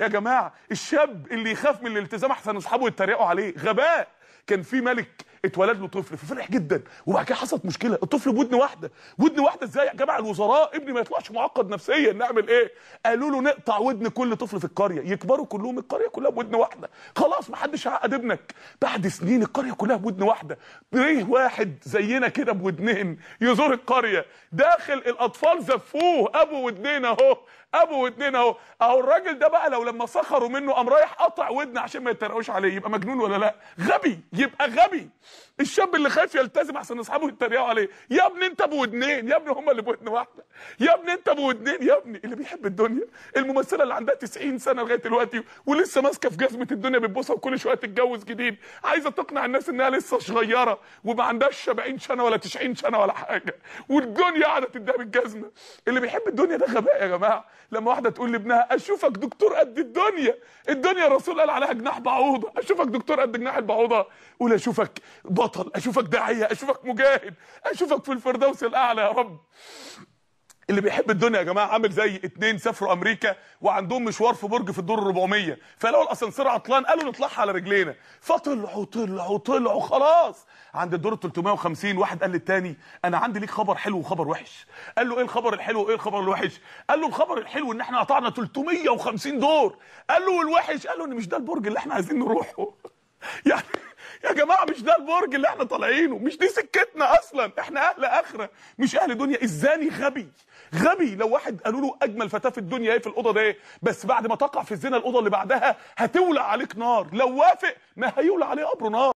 يا جماعه الشاب اللي يخاف من الالتزام احسن اصحابه يتريقوا عليه غباء كان في ملك اتولد له طفل ففرح جدا وبعد كده حصلت مشكله الطفل بودن واحده ودن واحده ازاي يا جماعه الوزراء ابني ما يطلعش معقد نفسيا نعمل ايه قالوا له نقطع ودن كل طفل في القريه يكبروا كلهم القريه كلها بودن واحده خلاص ما حدش هيعقد ابنك بعد سنين القريه كلها بودن واحده ليه واحد زينا كده بودنين يزور القريه داخل الاطفال زفوه ابو ودنين اهو ابو ودنين اهو اهو الراجل ده بقى لو لما سخروا منه قام رايح قطع ودن عشان ما يترقوش عليه يبقى مجنون ولا لا غبي يبقى غبي الشاب اللي خايف يلتزم عشان اصحابه يتريقوا عليه يا ابني انت ابو ودنين يا ابني هما اللي ودن واحده يا ابني انت ابو ودنين يا ابني اللي بيحب الدنيا الممثله اللي عندها 90 سنه لغايه دلوقتي ولسه ماسكه في جزمه الدنيا بتبوسها وكل شويه تتجوز جديد عايزه تقنع الناس انها لسه صغيره وما عندهاش 70 سنه ولا 90 سنه ولا حاجه والدنيا قاعده تديها بالجزمه اللي بيحب الدنيا ده غباء يا جماعه لما واحده تقول لابنها اشوفك دكتور قد الدنيا الدنيا الرسول قال عليها جناح بعوضه اشوفك دكتور قد جناح البعوضه قول اشوفك بطل اشوفك داعيه اشوفك مجاهد اشوفك في الفردوس الاعلى يا رب اللي بيحب الدنيا يا جماعه عامل زي اتنين سافروا امريكا وعندهم مشوار في برج في الدور 400 فلقوا الاسانسير عطلان قالوا نطلعها على رجلينا فطلعوا طلعوا طلعوا خلاص عند الدور 350 واحد قال للتاني انا عندي ليك خبر حلو وخبر وحش قال له ايه الخبر الحلو وايه الخبر الوحش قال له الخبر الحلو ان احنا قطعنا 350 دور قال له والوحش قال له ان مش ده البرج اللي احنا عايزين نروحه يعني يا جماعه مش ده البرج اللي احنا طالعينه مش دي سكتنا اصلا احنا اهل اخره مش اهل دنيا ازاني غبي غبي لو واحد قالوا له اجمل فتاه في الدنيا ايه في الاوضه دي بس بعد ما تقع في الزنا الاوضه اللي بعدها هتولع عليك نار لو وافق ما هيولع عليه قبره نار